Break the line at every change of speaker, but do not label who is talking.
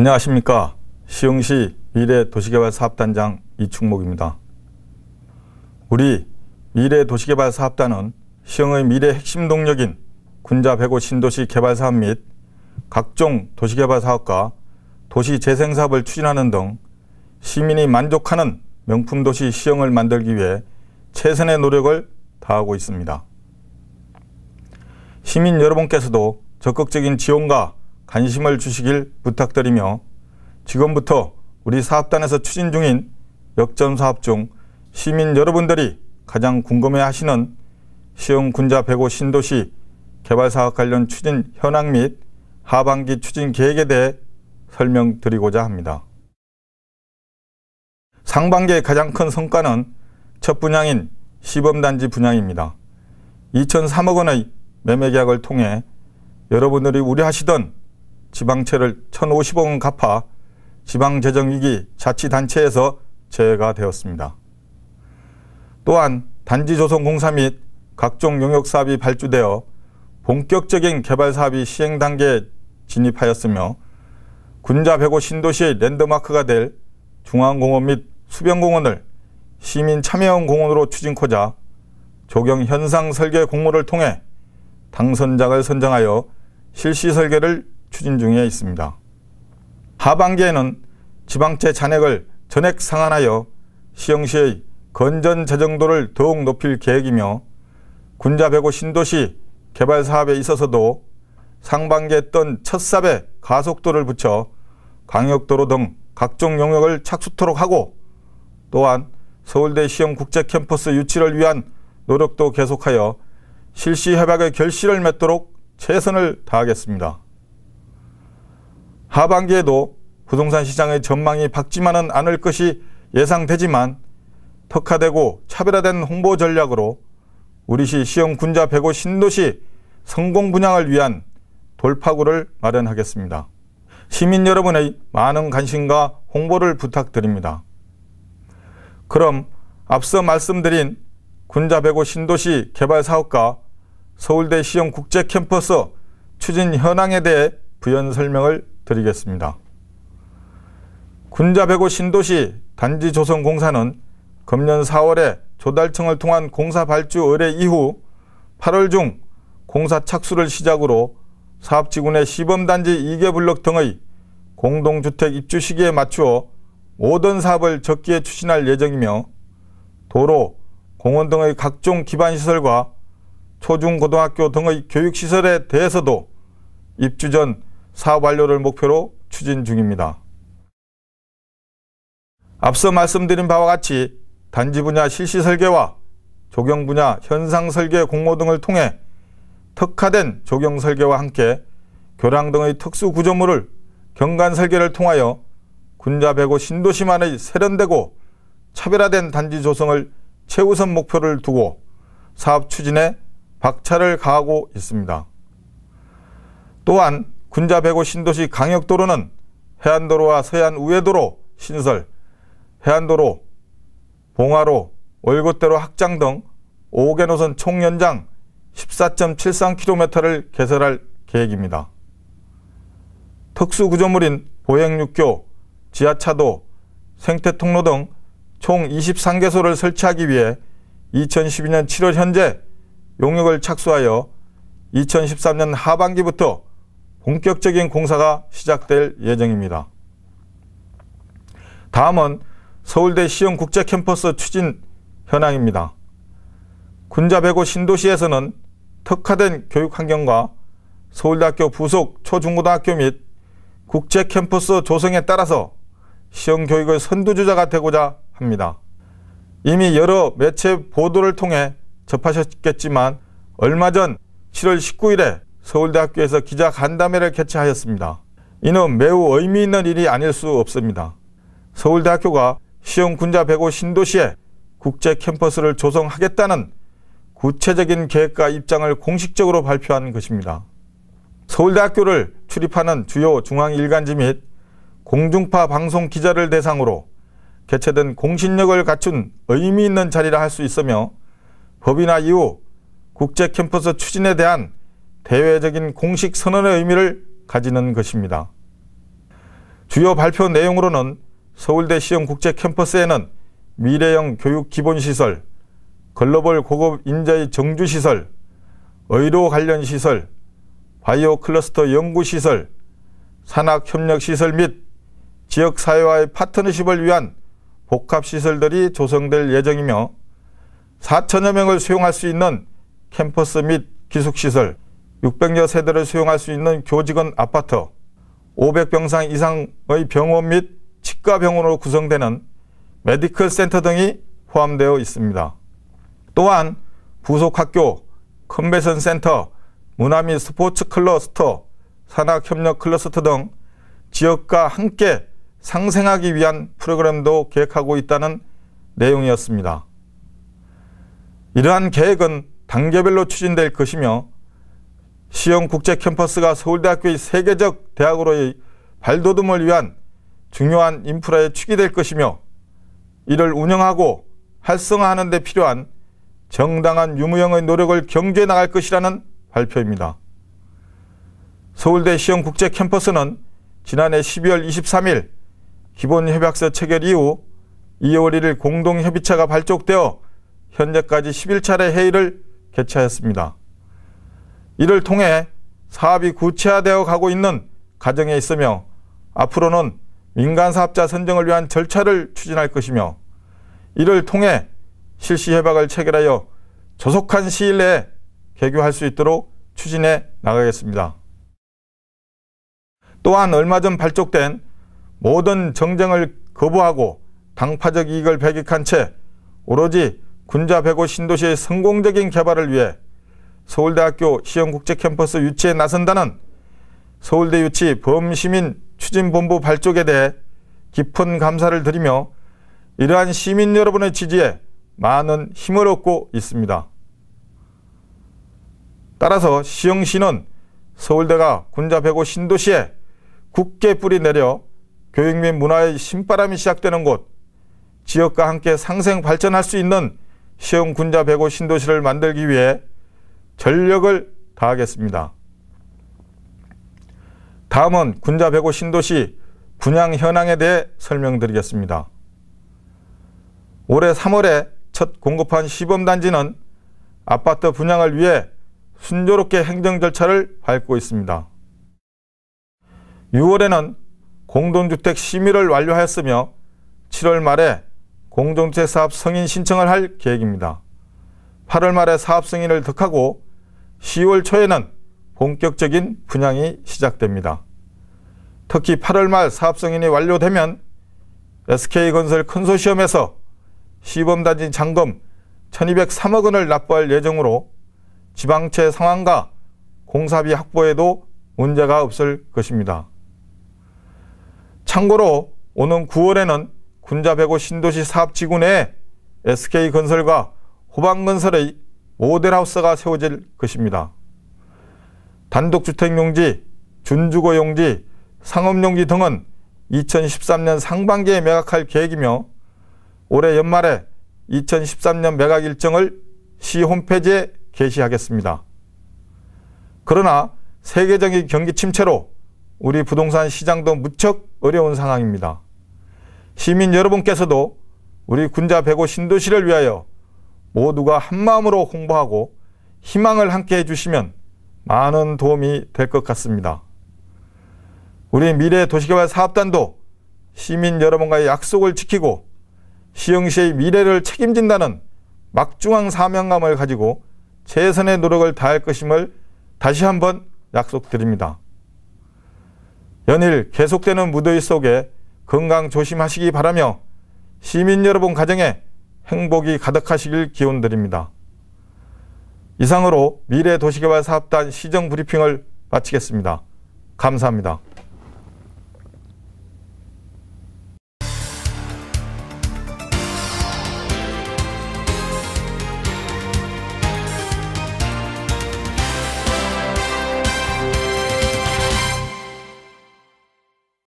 안녕하십니까. 시흥시 미래 도시개발 사업단장 이충목입니다. 우리 미래 도시개발 사업단은 시흥의 미래 핵심 동력인 군자 1 0 신도시 개발 사업 및 각종 도시개발 사업과 도시 재생 사업을 추진하는 등 시민이 만족하는 명품 도시 시흥을 만들기 위해 최선의 노력을 다하고 있습니다. 시민 여러분께서도 적극적인 지원과 관심을 주시길 부탁드리며 지금부터 우리 사업단에서 추진 중인 역전 사업 중 시민 여러분들이 가장 궁금해 하시는 시흥 군자 배0 신도시 개발 사업 관련 추진 현황 및 하반기 추진 계획에 대해 설명드리고자 합니다. 상반기의 가장 큰 성과는 첫 분양인 시범단지 분양입니다. 2003억 원의 매매 계약을 통해 여러분들이 우려하시던 지방채를 1,050억 원 갚아 지방재정위기 자치단체에서 제외가 되었습니다. 또한 단지조성공사 및 각종 용역사업이 발주되어 본격적인 개발사업이 시행단계에 진입하였으며 군자배고 신도시의 랜드마크가 될 중앙공원 및 수변공원을 시민참여형 공원으로 추진코자 조경 현상 설계 공모를 통해 당선작을 선정하여 실시 설계를 추진 중에 있습니다. 하반기에는 지방채 잔액을 전액 상환하여 시흥시의 건전 재정도를 더욱 높일 계획이며 군자 배고 신도시 개발 사업에 있어서도 상반기에 떤 첫삽에 가속도를 붙여 강역도로 등 각종 영역을 착수토록 하고 또한 서울대 시흥 국제 캠퍼스 유치를 위한 노력도 계속하여 실시 협약의 결실을 맺도록 최선을 다하겠습니다. 하반기에도 부동산 시장의 전망이 밝지만은 않을 것이 예상되지만 특화되고 차별화된 홍보 전략으로 우리시 시흥 군자 105 신도시 성공 분양을 위한 돌파구를 마련하겠습니다. 시민 여러분의 많은 관심과 홍보를 부탁드립니다. 그럼 앞서 말씀드린 군자 105 신도시 개발 사업과 서울대 시흥 국제 캠퍼스 추진 현황에 대해 부연 설명을 드리겠습니다. 군자배구 신도시 단지 조성공사는 금년 4월에 조달청을 통한 공사 발주 의뢰 이후 8월 중 공사 착수를 시작으로 사업지구내 시범단지 2개 블록 등의 공동주택 입주 시기에 맞추어 모든 사업을 적기에 추진할 예정이며 도로, 공원 등의 각종 기반시설과 초중고등학교 등의 교육시설에 대해서도 입주 전 사업 완료를 목표로 추진 중입니다. 앞서 말씀드린 바와 같이 단지 분야 실시 설계와 조경 분야 현상 설계 공모 등을 통해 특화된 조경 설계와 함께 교량 등의 특수 구조물을 경관 설계를 통하여 군자배고 신도시만의 세련되고 차별화된 단지 조성을 최우선 목표를 두고 사업 추진에 박차를 가하고 있습니다. 또한 군자배구 신도시 강역도로는 해안도로와 서해안 우회도로 신설, 해안도로, 봉화로, 월곶대로 확장 등 5개 노선 총 연장 14.73km를 개설할 계획입니다. 특수구조물인 보행육교, 지하차도, 생태통로 등 총 23개소를 설치하기 위해 2012년 7월 현재 용역을 착수하여 2013년 하반기부터 본격적인 공사가 시작될 예정입니다. 다음은 서울대 시흥국제 캠퍼스 추진 현황입니다. 군자배고 신도시에서는 특화된 교육 환경과 서울대학교 부속 초중고등학교 및 국제 캠퍼스 조성에 따라서 시험 교육의 선두주자가 되고자 합니다. 이미 여러 매체 보도를 통해 접하셨겠지만 얼마 전 7월 19일에 서울대학교에서 기자 간담회를 개최하였습니다. 이는 매우 의미 있는 일이 아닐 수 없습니다. 서울대학교가 시흥 군자 배고 신도시에 국제 캠퍼스를 조성하겠다는 구체적인 계획과 입장을 공식적으로 발표한 것입니다. 서울대학교를 출입하는 주요 중앙 일간지 및 공중파 방송 기자를 대상으로 개최된 공신력을 갖춘 의미 있는 자리라 할 수 있으며 법이나 이후 국제 캠퍼스 추진에 대한 대외적인 공식 선언의 의미를 가지는 것입니다. 주요 발표 내용으로는 서울대 시흥 국제 캠퍼스에는 미래형 교육 기본시설, 글로벌 고급 인재의 정주시설, 의료 관련 시설, 바이오 클러스터 연구시설, 산학협력시설 및 지역사회와의 파트너십을 위한 복합시설들이 조성될 예정이며 4천여 명을 수용할 수 있는 캠퍼스 및 기숙시설, 600여 세대를 수용할 수 있는 교직원 아파트, 500병상 이상의 병원 및 치과 병원으로 구성되는 메디컬 센터 등이 포함되어 있습니다. 또한 부속 학교, 컨벤션 센터, 문화 및 스포츠 클러스터, 산학협력 클러스터 등 지역과 함께 상생하기 위한 프로그램도 계획하고 있다는 내용이었습니다. 이러한 계획은 단계별로 추진될 것이며 시흥 국제 캠퍼스가 서울대학교의 세계적 대학으로의 발돋움을 위한 중요한 인프라에 축이 될 것이며 이를 운영하고 활성화하는 데 필요한 정당한 유무형의 노력을 경주해 나갈 것이라는 발표입니다. 서울대 시흥 국제 캠퍼스는 지난해 12월 23일 기본협약서 체결 이후 2월 1일 공동협의체가 발족되어 현재까지 11차례 회의를 개최했습니다. 이를 통해 사업이 구체화되어 가고 있는 과정에 있으며 앞으로는 민간 사업자 선정을 위한 절차를 추진할 것이며 이를 통해 실시 협약을 체결하여 조속한 시일 내에 개교할 수 있도록 추진해 나가겠습니다. 또한 얼마 전 발족된 모든 정쟁을 거부하고 당파적 이익을 배격한 채 오로지 군자 105 신도시의 성공적인 개발을 위해 서울대학교 시흥국제캠퍼스 유치에 나선다는 서울대 유치 범시민 추진본부 발족에 대해 깊은 감사를 드리며 이러한 시민 여러분의 지지에 많은 힘을 얻고 있습니다. 따라서 시흥시는 서울대가 군자배고 신도시에 굳게 뿌리 내려 교육 및 문화의 신바람이 시작되는 곳, 지역과 함께 상생 발전할 수 있는 시흥 군자배고 신도시를 만들기 위해 전력을 다하겠습니다. 다음은 군자 배구 신도시 분양 현황에 대해 설명드리겠습니다. 올해 3월에 첫 공급한 시범단지는 아파트 분양을 위해 순조롭게 행정 절차를 밟고 있습니다. 6월에는 공동주택 심의를 완료하였으며 7월 말에 공동주택 사업 승인 신청을 할 계획입니다. 8월 말에 사업 승인을 득하고 10월 초에는 본격적인 분양이 시작됩니다. 특히 8월 말 사업승인이 완료되면 SK건설 컨소시엄에서 시범단지 잔금 1203억 원을 납부할 예정으로 지방채 상황과 공사비 확보에도 문제가 없을 것입니다. 참고로 오는 9월에는 군자배고 신도시 사업지구 내에 SK건설과 호방건설의 모델하우스가 세워질 것입니다. 단독주택용지, 준주거용지, 상업용지 등은 2013년 상반기에 매각할 계획이며 올해 연말에 2013년 매각 일정을 시 홈페이지에 게시하겠습니다. 그러나 세계적인 경기 침체로 우리 부동산 시장도 무척 어려운 상황입니다. 시민 여러분께서도 우리 군자 1 0 신도시를 위하여 모두가 한마음으로 홍보하고 희망을 함께 해주시면 많은 도움이 될 것 같습니다. 우리 미래 도시개발 사업단도 시민 여러분과의 약속을 지키고 시흥시의 미래를 책임진다는 막중한 사명감을 가지고 최선의 노력을 다할 것임을 다시 한번 약속드립니다. 연일 계속되는 무더위 속에 건강 조심하시기 바라며 시민 여러분 가정에 행복이 가득하시길 기원드립니다. 이상으로 미래도시개발사업단 시정 브리핑을 마치겠습니다. 감사합니다.